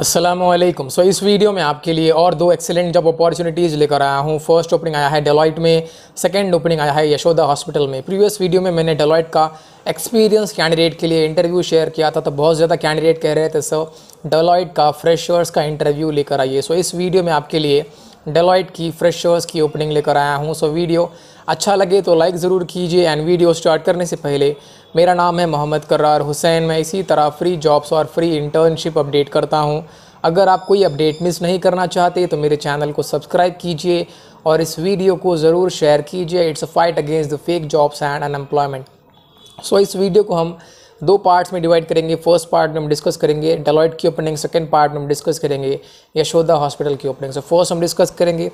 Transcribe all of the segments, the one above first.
असलम सो इस वीडियो में आपके लिए और दो एक्सेलेंट जॉब अपॉर्चुनिटीज़ लेकर आया हूँ फर्स्ट ओपनिंग आया है डेलॉइट में सेकेंड ओपनिंग आया है यशोदा हॉस्पिटल में प्रीवियस वीडियो में मैंने डेलॉइट का एक्सपीरियंस कैंडिडेट के लिए इंटरव्यू शेयर किया था तो बहुत ज़्यादा कैंडिडेट कह रहे थे सर डेलॉइट का फ्रेशर्स का इंटरव्यू लेकर आइए सो इस वीडियो में आपके लिए डेलॉइट की फ्रेशर्स की ओपनिंग लेकर आया हूँ सो वीडियो अच्छा लगे तो लाइक ज़रूर कीजिए एंड वीडियो स्टार्ट करने से पहले मेरा नाम है मोहम्मद करार हुसैन मैं इसी तरह फ्री जॉब्स और फ्री इंटर्नशिप अपडेट करता हूँ अगर आप कोई अपडेट मिस नहीं करना चाहते तो मेरे चैनल को सब्सक्राइब कीजिए और इस वीडियो को ज़रूर शेयर कीजिए it's a fight against the fake jobs and unemployment so इस वीडियो को हम दो पार्ट्स में डिवाइड करेंगे फर्स्ट पार्ट में हम डिस्कस करेंगे डेलॉइट की ओपनिंग सेकंड पार्ट में हम डिस्कस करेंगे यशोदा हॉस्पिटल की ओपनिंग सो फर्स्ट हम डिस्कस करेंगे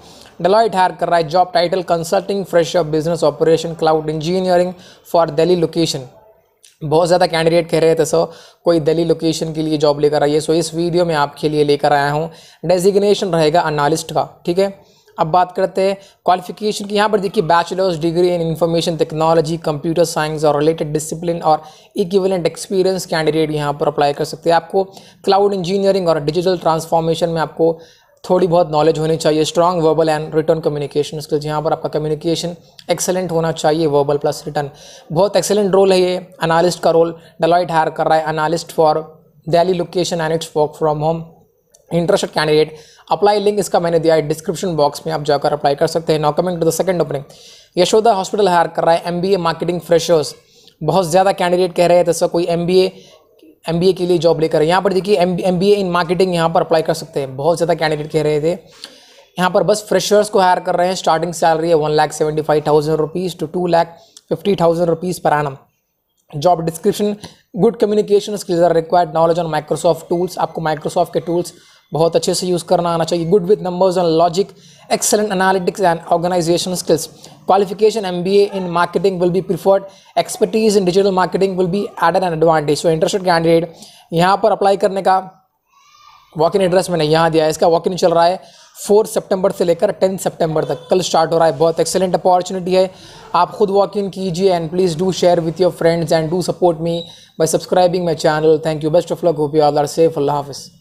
डेलॉइट हायर कर रहा है job title consulting fresh of business operation cloud engineering for Delhi location बहुत ज़्यादा कैंडिडेट कह रहे थे सर कोई दिल्ली लोकेशन के लिए जॉब लेकर आइए सो इस वीडियो में आपके लिए लेकर आया हूँ डेजिग्नेशन रहेगा अनालिस्ट का ठीक है अब बात करते हैं क्वालिफिकेशन की यहाँ पर देखिए bachelors degree in information technology computer science और रिलेटेड डिसिप्लिन और इक्विवेलेंट एक्सपीरियंस कैंडिडेट यहाँ पर अप्लाई कर सकते हैं आपको क्लाउड इंजीनियरिंग और डिजिटल ट्रांसफॉर्मेशन में आपको थोड़ी बहुत नॉलेज होनी चाहिए strong verbal and written communication skills यहाँ पर आपका कम्युनिकेशन एक्सेलेंट होना चाहिए वर्बल प्लस रिटर्न बहुत एक्सेलेंट रोल है ये अनालिस्ट का रोल डलॉइट हायर कर रहा है analyst for Delhi location and it's work from home interested candidate apply link इसका मैंने दिया है डिस्क्रिप्शन बॉक्स में आप जाकर अप्लाई कर सकते हैं now coming to the second opening Yashoda hospital hire कर रहा है एमबीए मार्केटिंग फ्रेशर्स बहुत ज़्यादा कैंडिडेट कह रहे हैं जैसा तो कोई एमबीए एमबीए के लिए जॉब लेकर यहाँ पर देखिए एम बी इन मार्केटिंग यहाँ पर अप्लाई कर सकते हैं बहुत ज़्यादा कैंडिडेट कह रहे थे यहाँ पर बस फ्रेशर्स को हायर कर रहे हैं स्टार्टिंग सैलरी है one lakh seventy five thousand rupees to two lakh fifty thousand rupees per annum job description good communication skills are required knowledge on Microsoft tools आपको माइक्रोसॉफ्ट के टूल्स बहुत अच्छे से यूज़ करना आना चाहिए good with numbers and logic excellent analytics and organisation skills qualification M B A in marketing will be preferred expertise in digital marketing will be add an advantage so interested candidate यहाँ पर apply करने का walk in address मैंने यहाँ दिया है इसका walk in चल रहा है फोर्थ सितंबर से लेकर टेंथ सेप्टेम्बर तक कल स्टार्ट हो रहा है बहुत एक्सेलेंट अपॉर्चुनिटी है आप खुद वॉक इन कीजिए and please do share with your friends and do support me by subscribing my channel thank you best of luck hope you are safe अल्लाह हाफिज़